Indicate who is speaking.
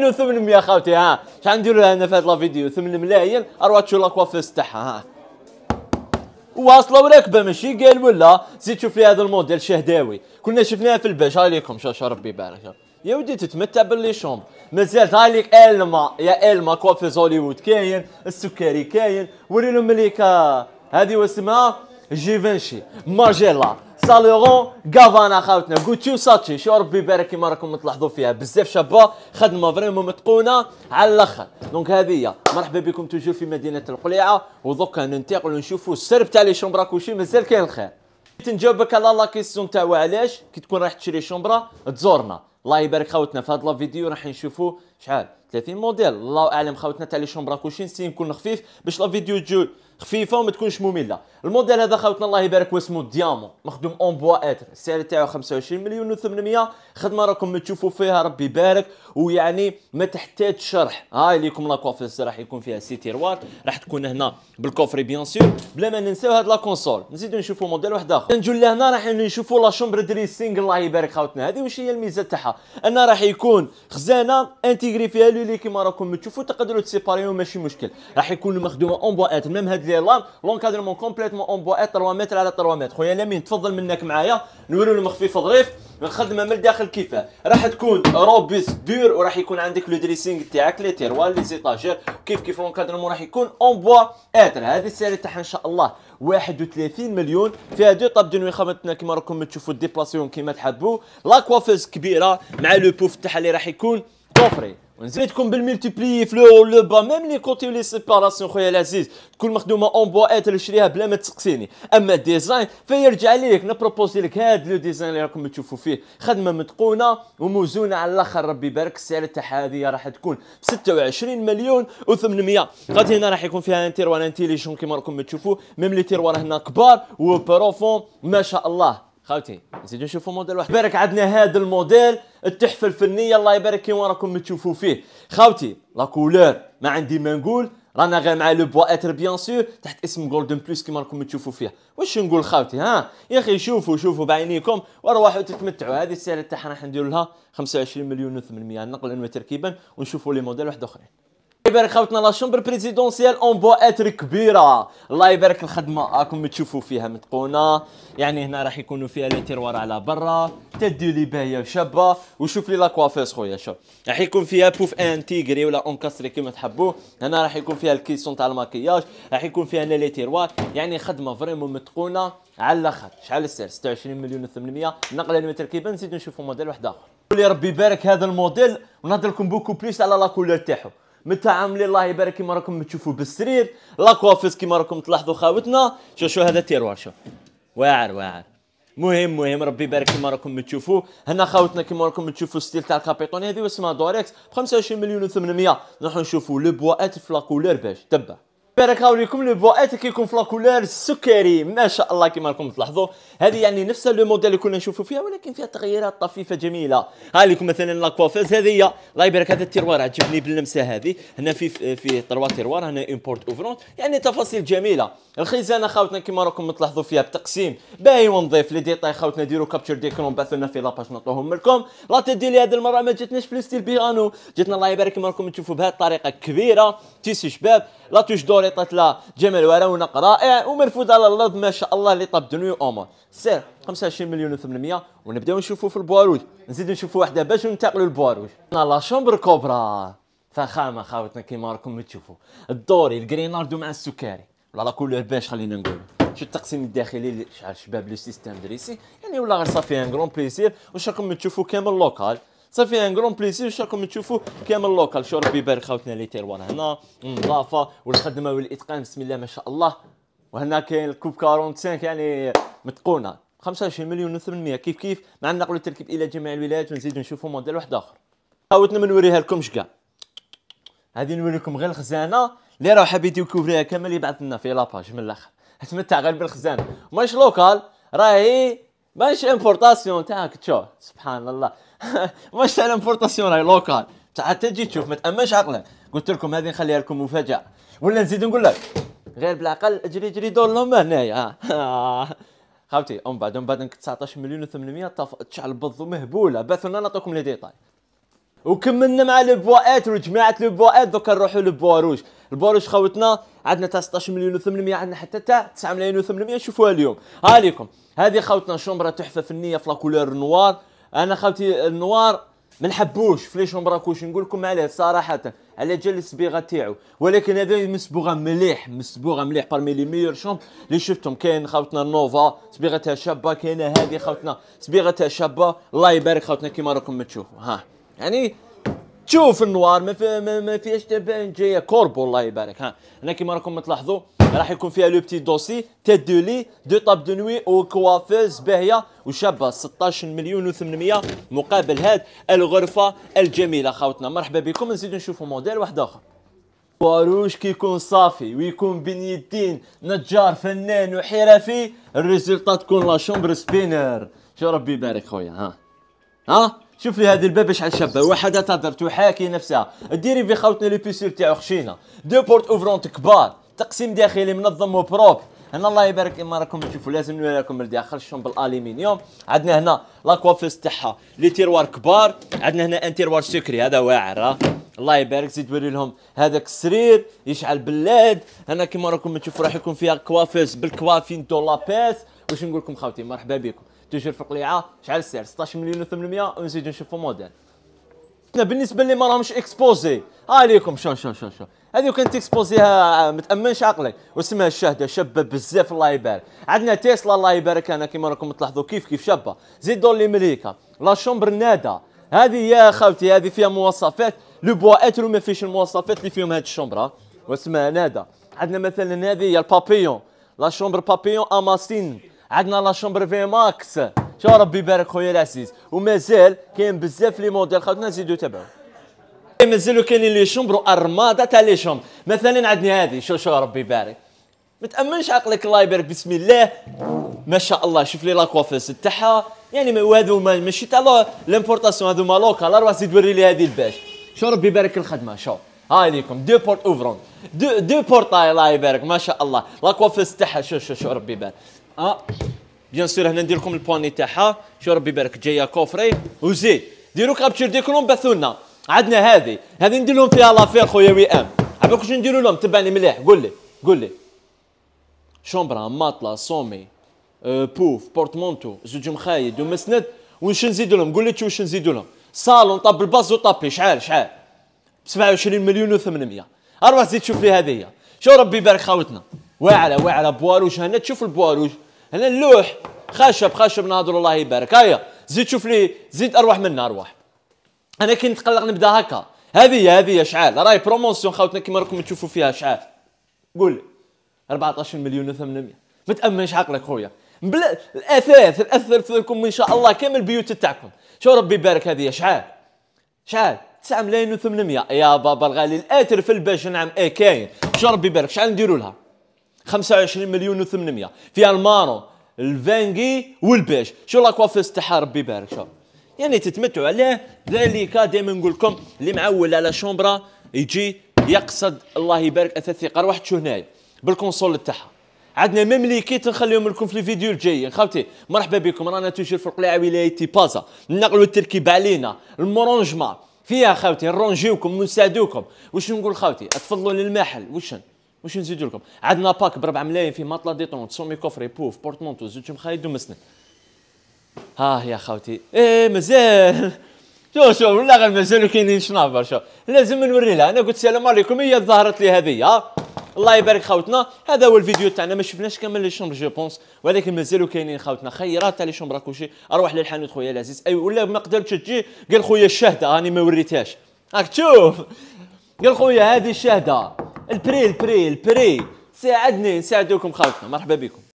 Speaker 1: كاين ثمن يا خاوتي ها شحال نديرو لها انا في هاد لا فيديو 8 ملايين اروح تشوف لاكوافيس تاعها ها واصله وراكبه ماشي قال ولا زيد شوف لي هذا الموديل شهداوي كنا شفناها في الباش عليكم شاشه ربي يبارك يا ودي تتمتع باللي شومب مازال هايليك الما يا الما كوافيز هوليوود كاين السكري كاين وريلهم مليكا هذه واسمها جيفنشي ماجيلا سالورون غافانا خاوتنا غوتشي وساتشي شو ربي يبارك كيما راكم تلاحظوا فيها بزاف شابه خدمه فريمون متقونه على الاخر دونك هذه مرحبا بكم توجور في مدينه القليعه ودوكا ننتقلوا نشوفوا السرب تاع لي شومبرا مازال كاين الخير تنجاوبك على لا كيسيون تاعو علاش كي تكون رايح تشري شومبرا تزورنا الله يبارك خاوتنا في هاد لا فيديو راح نشوفوا شحال 30 موديل الله اعلم خاوتنا تاع لي شومبرا كوشين نكون خفيف باش لا فيديو تجي خفيفه وما تكونش ممله الموديل هذا خاوتنا الله يبارك واسمه ديامون مخدوم اون بوا اتر السعر تاعو 25 مليون و800 خدمه راكم تشوفوا فيها ربي يبارك ويعني ما تحتاج شرح هاي ليكم لا كوافيس راح يكون فيها سي تيروار راح تكون هنا بالكوفري بيان سور بلا ما ننساو هاد لا كونسول نزيدو نشوفوا موديل واحد اخر نجيو لهنا راح نشوفوا لا شومبر دريسينغ الله يبارك خاوتنا هذه واش هي الميزه تاعها ان راح يكون خزانه انتيغري فيها لو كيما راكم تشوفوا تقدروا تسيباريو ماشي مشكل راح يكون مخدومه اون بوا اتر ميم هاد ديال لام لونكادرمون كومبليتمون اون بوا 3 متر على 3 متر خويا لامين تفضل منك معايا نوريو المخفيف ظريف الخدمه من الداخل كيفاه راح تكون روبيس دور وراح يكون عندك لو دريسينغ تاعك لي تيروال لي زيتاجير كيف كيف لونكادرمون راح يكون اون بوا اتر هذه السعر تاعها ان شاء الله 31 مليون فيها دو طاب دنوي خامتنا كيما راكم تشوفوا ديبلاسيون كيما تحبوا لا كوافوز كبيره مع لو بوف تاعها اللي راح يكون كوفري ونزيد تكون بالملتيبلي في لو لو با ميم لي كوتي لي سيباراسيون خويا العزيز تكون مخدومه اون بوايت اللي شريها بلا ما تسقسيني اما الديزاين فيرجع ليك نبروبوزي لك هاد لو ديزاين اللي راكم تشوفوا فيه خدمه متقونه وموزونه على الاخر ربي يبارك السعر تاعها هذه راح تكون ب 26 مليون و800 غادي هنا راح يكون فيها ان انتيليجون كيما راكم تشوفوا ميم لي تيروان هنا كبار وبروفون ما شاء الله خاوتي نزيدو نشوفوا موديل واحد بارك عندنا هذا الموديل التحفه الفنيه الله يبارك كيما راكم تشوفوا فيه خاوتي لا كولور ما عندي ما نقول رانا غير مع لو بوا اتر بيان سور تحت اسم جولدن بلس كيما راكم تشوفوا فيها واش نقول خاوتي ها يا اخي شوفوا شوفوا بعينيكم وروحوا تتمتعوا هذه السعر تاعها راح ندير لها 25 مليون و800 نقلا وتركيبا ونشوفوا لي موديل واحد اخرين الله يبارك خوتنا لا شومبر بريزيدونسيال اون اتر كبيره الله يبارك الخدمه راكم تشوفوا فيها متقونه يعني هنا راح يكونوا فيها لي تيروار على برا تدي لي باهيه شابه وشوف لي لاكوافيس خويا شوف راح يكون فيها بوف انتيغري ولا اونكاستري كيما تحبوا هنا راح يكون فيها الكيسون تاع الماكياج راح يكون فيها هنا لي تيروار يعني خدمه فريمون متقونه على الاخر شحال السعر 26 مليون و800 نقله المتركبه نزيدو نشوفوا موديل واحد اخر قول ربي يبارك هذا الموديل ونهضر لكم بوكو بليس على لا كولور تاعو متعاملين الله يبارك كيما راكم تشوفوا بالسرير لاكوافيس كيما راكم تلاحظوا خاوتنا شو شو هذا تيروار شو واعر واعر مهم مهم ربي يبارك كيما راكم تشوفوا هنا خاوتنا كيما راكم تشوفوا ستيل تاع الكابيتون هذه واسمها دوريكس ب 25 مليون و800 نروحوا نشوفوا لو بوا اتف لا كولور باش تبع بارك الله لكم لو ات كيكون في لاكولور السكري ما شاء الله كما راكم تلاحظوا هذه يعني نفس لو موديل اللي كنا نشوفوا فيها ولكن فيها تغييرات طفيفه جميله ها لكم مثلا لاكوافاز هذه الله يبارك هذا التيروار عجبني باللمسه هذه هنا في في طروا تيروار هنا امبورت اوفرونت يعني تفاصيل جميله الخزانه خاوتنا كما راكم تلاحظوا فيها بتقسيم باهي ونظيف لي ديتاي خاوتنا ديروا كابتشر ديكرون بعثوا لنا في لاباج نعطوهم لكم لا تدي هذه المره ما جاتناش في الستيل بيانو جاتنا الله يبارك كما راكم تشوفوا بهذه الطريقه كبيره تيسي شباب لا توش دوري وريطت لها جمال ورونق رائع ومرفوض على الارض ما شاء الله اللي طاب دنيا اومون سير 25 مليون و800 ونبداو نشوفوا في البواروج نزيد نشوفوا وحده باش ننتقلوا للبواروج لا شومبر كوبرا فخامه خاوتنا كيما راكم تشوفوا الدوري الجرينالدو مع السكري ولا لا كولور باش خلينا نقول شو التقسيم الداخلي اللي شباب لو سيستيم دريسي يعني ولا غير صافي ان كرون بليسير واش راكم تشوفوا كامل لوكال صافي ان كرون بليسير راكم تشوفوا كامل لوكال شو ربي يبارك خاوتنا لي تيروان هنا النظافه والخدمه والاتقان بسم الله ما شاء الله وهنا كاين الكوب 45 يعني متقونه 25 مليون و800 كيف كيف مع النقل التركيب الى جميع الولايات ونزيدو نشوفوا موديل واحد اخر خاوتنا ما نوريها لكمش كاع غادي نوريكم غير الخزانه اللي راهو حاب يديكوفريها كامل يبعث لنا في لاباج من الاخر تمتع غير بالخزانه ماش لوكال راهي مش انفورتاسيون تاعك تشو سبحان الله مش تاع الانفورتاسيون راهي لوكال تاع تجي تشوف ما تامنش عقلك قلت لكم هذه نخليها لكم مفاجاه ولا نزيد نقول لك غير بالعقل اجري اجري دور لهم هنايا خاوتي من بعد من بعد 19 مليون و800 تشعل بالضو مهبوله بث نعطيكم لي ديتاي وكملنا مع البواءات وجماعه ات دوكا نروحوا للبواروج البواروج خوتنا عندنا تاع 16 مليون و800 عندنا حتى تاع 9 مليون و800 نشوفوها اليوم ها عليكم هذه خوتنا شومبرا تحفه فنيه في لاكولور نوار انا خوتي النوار ما نحبوش في لي شومبرا كوش نقول لكم عليه صراحه على جال الصبيغه تاعو ولكن هذا مصبوغه مليح مصبوغه مليح بارمي لي ميور شومب اللي شفتهم كاين خوتنا نوفا صبيغتها شابه كاينه هذه خوتنا صبيغتها شابه الله يبارك خوتنا كيما راكم تشوفوا ها يعني تشوف النوار ما, فيه ما فيهاش تبان جايه كورب والله يبارك ها هنا كيما راكم تلاحظوا راح يكون فيها لو بتي دوسي تي دو لي دو طاب دو نوي وكوافيز باهيه وشابه 16 مليون و800 مقابل هاد الغرفه الجميله خاوتنا مرحبا بكم نزيدو نشوفوا موديل واحد اخر واروش كي يكون صافي ويكون بين يدين نجار فنان وحرفي الريزلطات تكون لا شومبر سبينر شو ربي يبارك خويا ها ها شوف لي هذه الباب شحال شابه وحده تهضر تحاكي نفسها ديري في خوتنا لي بيسير تاعو خشينه دو بورت اوفرونت كبار تقسيم داخلي منظم وبروب هنا الله يبارك اما راكم تشوفوا لازم نوريكم لكم اخر الشون بالالومنيوم عندنا هنا لاكوافيس تاعها لي تيروار كبار عندنا هنا ان تيروار سكري هذا واعر ها الله يبارك زيد وري لهم هذاك السرير يشعل بلاد هنا كيما راكم تشوفوا راح يكون فيها كوافيس بالكوافين دو لاباس واش نقول لكم خاوتي مرحبا بكم في القليعه شحال السعر 16 مليون و800 ونزيد نشوفوا موديل انا بالنسبه لي ما راهمش اكسبوزي ها ليكم شو شو شو شو هذه كانت اكسبوزيها آه، متامنش عقلك واسمها الشهده شابه بزاف الله يبارك عندنا تيسلا الله يبارك انا كيما راكم تلاحظوا كيف كيف شابه زيد دور مليكا لا شومبر نادا هذه يا خوتي هذه فيها مواصفات لو بوا اترو ما فيش المواصفات اللي فيهم هذه الشومبره واسمها نادا عندنا مثلا هذه هي البابيون لا شومبر بابيون اماسين عندنا لا شومبر في ماكس شو ربي يبارك خويا العزيز ومازال كاين بزاف لي موديل خاوتنا نزيدو تابعو مازالو كاينين لي شومبر ارماده تاع لي شومبر مثلا عندنا هذه شو شو ربي يبارك ما تامنش عقلك الله يبارك بسم الله ما شاء الله شوف لي لاكوافيس تاعها يعني هذو ماشي تاع لامبورتاسيون هذو لوكال راه زيد وري لي هذه الباش شو ربي يبارك الخدمه شو هاي ليكم دو بورت اوفرون دو دو بورتاي الله يبارك ما شاء الله لاكوافيس تاعها شو شو شو ربي يبارك اه بيان سور هنا ندير لكم البواني تاعها شو ربي يبارك جايه كوفري وزيد ديروا كابتشر ديكم بثوا لنا عندنا هذه هذه ندير لهم فيها لافير خويا وي ام عباك واش نديروا لهم تبعني مليح قول لي قول لي شومبرا ماطلا صومي أه بوف بورتمونتو زوج مخايد ومسند وش نزيدوا لهم قول لي واش نزيدوا لهم صالون طاب الباز شعال شحال شحال 27 مليون و800 اروح زيد شوف لي هذه شو ربي يبارك خاوتنا واعره واعره بواروش هنا تشوف البواروش هنا اللوح خشب خشب ناظر الله يبارك هيا زيد شوف لي زيد ارواح منا ارواح انا كي نتقلق نبدا هكا هذه هذه شعال راهي بروموسيون خاوتنا كيما راكم تشوفوا فيها شعال قول لي 14 مليون و800 ما تامنش عقلك خويا بلا الاثاث الاثر لكم ان شاء الله كامل البيوت تاعكم شو ربي يبارك هذه شعال شعال 9 ملايين و800 يا بابا الغالي الاثر في الباش نعم اي كاين شو ربي يبارك شعال نديروا لها 25 مليون و800 فيها المانو الفانجي والبيج شو لاكوافيس تاعها ربي يبارك شوف يعني تتمتعوا عليه ذلك دائما نقول لكم اللي معول على شومبرا يجي يقصد الله يبارك اثاث ثقه واحد شو هنايا بالكونسول تاعها عندنا ميم لي كيت نخليهم لكم في الفيديو الجاي خاوتي مرحبا بكم رانا توجور في القلعه ولايه بازا نقلوا التركيب علينا المرونجمان فيها خاوتي نرونجيوكم ونساعدوكم واش نقول خاوتي تفضلوا للمحل واش واش نزيدو لكم عندنا باك ب 4 ملايين في ماطلا ديتون تسومي كوفري بوف بورتمونتو زوج مخايد ومسند ها يا خاوتي ايه مازال شو شو ولا غير مازالو كاينين شنابر شو لازم نوري لها انا قلت السلام عليكم هي ظهرت لي هذه الله يبارك خوتنا هذا هو الفيديو تاعنا ما شفناش كامل لي شومبر جو بونس ولكن مازالو كاينين خوتنا خيرات تاع لي شومبر كوشي اروح للحانوت خويا العزيز اي أيوة ولا ما قدرتش تجي قال خويا الشهده راني ما وريتهاش راك تشوف قال خويا هذه الشهده البري البري البري ساعدني نساعدوكم خالتنا مرحبا بكم